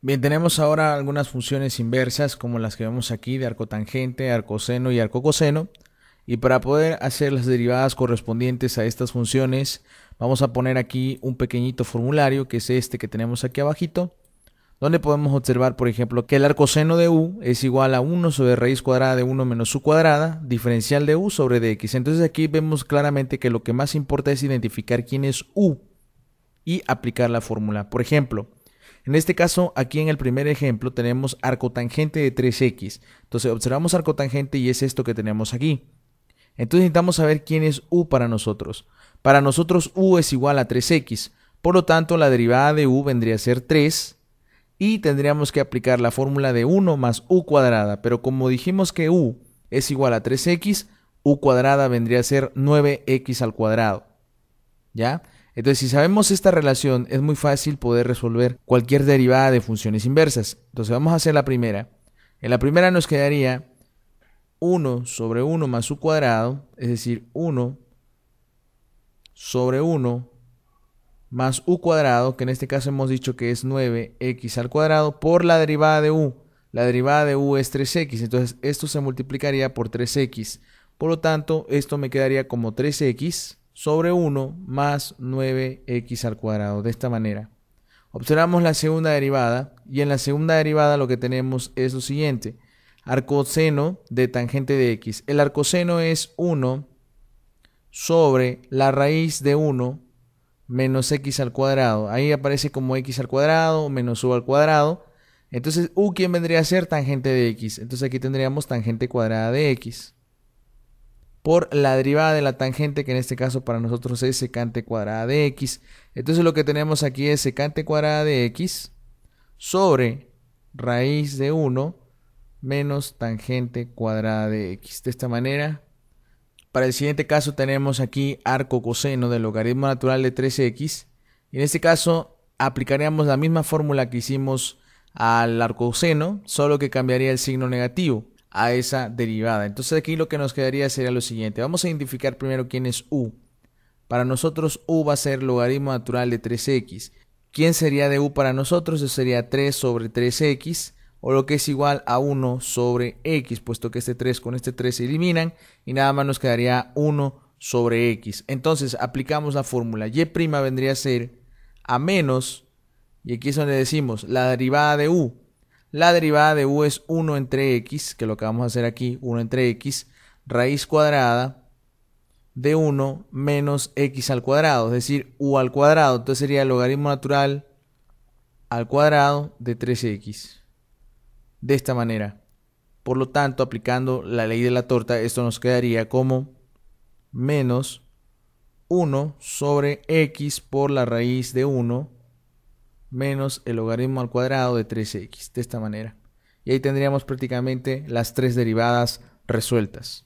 Bien, tenemos ahora algunas funciones inversas como las que vemos aquí de arcotangente, arcoseno y arco coseno Y para poder hacer las derivadas correspondientes a estas funciones, vamos a poner aquí un pequeñito formulario que es este que tenemos aquí abajito, donde podemos observar, por ejemplo, que el arcoseno de u es igual a 1 sobre raíz cuadrada de 1 menos u cuadrada, diferencial de u sobre dx. Entonces aquí vemos claramente que lo que más importa es identificar quién es u y aplicar la fórmula. Por ejemplo, en este caso, aquí en el primer ejemplo tenemos arcotangente de 3x. Entonces observamos arcotangente y es esto que tenemos aquí. Entonces necesitamos saber quién es u para nosotros. Para nosotros u es igual a 3x. Por lo tanto, la derivada de u vendría a ser 3 y tendríamos que aplicar la fórmula de 1 más u cuadrada. Pero como dijimos que u es igual a 3x, u cuadrada vendría a ser 9x al cuadrado. ¿Ya? Entonces, si sabemos esta relación, es muy fácil poder resolver cualquier derivada de funciones inversas. Entonces, vamos a hacer la primera. En la primera nos quedaría 1 sobre 1 más u cuadrado, es decir, 1 sobre 1 más u cuadrado, que en este caso hemos dicho que es 9x al cuadrado, por la derivada de u. La derivada de u es 3x, entonces esto se multiplicaría por 3x. Por lo tanto, esto me quedaría como 3x sobre 1 más 9x al cuadrado. De esta manera. Observamos la segunda derivada y en la segunda derivada lo que tenemos es lo siguiente. Arcoseno de tangente de x. El arcoseno es 1 sobre la raíz de 1 menos x al cuadrado. Ahí aparece como x al cuadrado menos u al cuadrado. Entonces u, ¿quién vendría a ser tangente de x? Entonces aquí tendríamos tangente cuadrada de x por la derivada de la tangente, que en este caso para nosotros es secante cuadrada de x. Entonces lo que tenemos aquí es secante cuadrada de x sobre raíz de 1 menos tangente cuadrada de x. De esta manera, para el siguiente caso tenemos aquí arco coseno del logaritmo natural de 3x. Y en este caso aplicaríamos la misma fórmula que hicimos al arco solo que cambiaría el signo negativo a esa derivada. Entonces aquí lo que nos quedaría sería lo siguiente. Vamos a identificar primero quién es u. Para nosotros u va a ser logaritmo natural de 3x. ¿Quién sería de u para nosotros? Eso sería 3 sobre 3x o lo que es igual a 1 sobre x, puesto que este 3 con este 3 se eliminan y nada más nos quedaría 1 sobre x. Entonces aplicamos la fórmula. y' vendría a ser a menos, y aquí es donde decimos la derivada de u la derivada de u es 1 entre x, que es lo que vamos a hacer aquí, 1 entre x, raíz cuadrada de 1 menos x al cuadrado, es decir, u al cuadrado. Entonces sería el logaritmo natural al cuadrado de 3x. De esta manera. Por lo tanto, aplicando la ley de la torta, esto nos quedaría como menos 1 sobre x por la raíz de 1 menos el logaritmo al cuadrado de 3x, de esta manera. Y ahí tendríamos prácticamente las tres derivadas resueltas.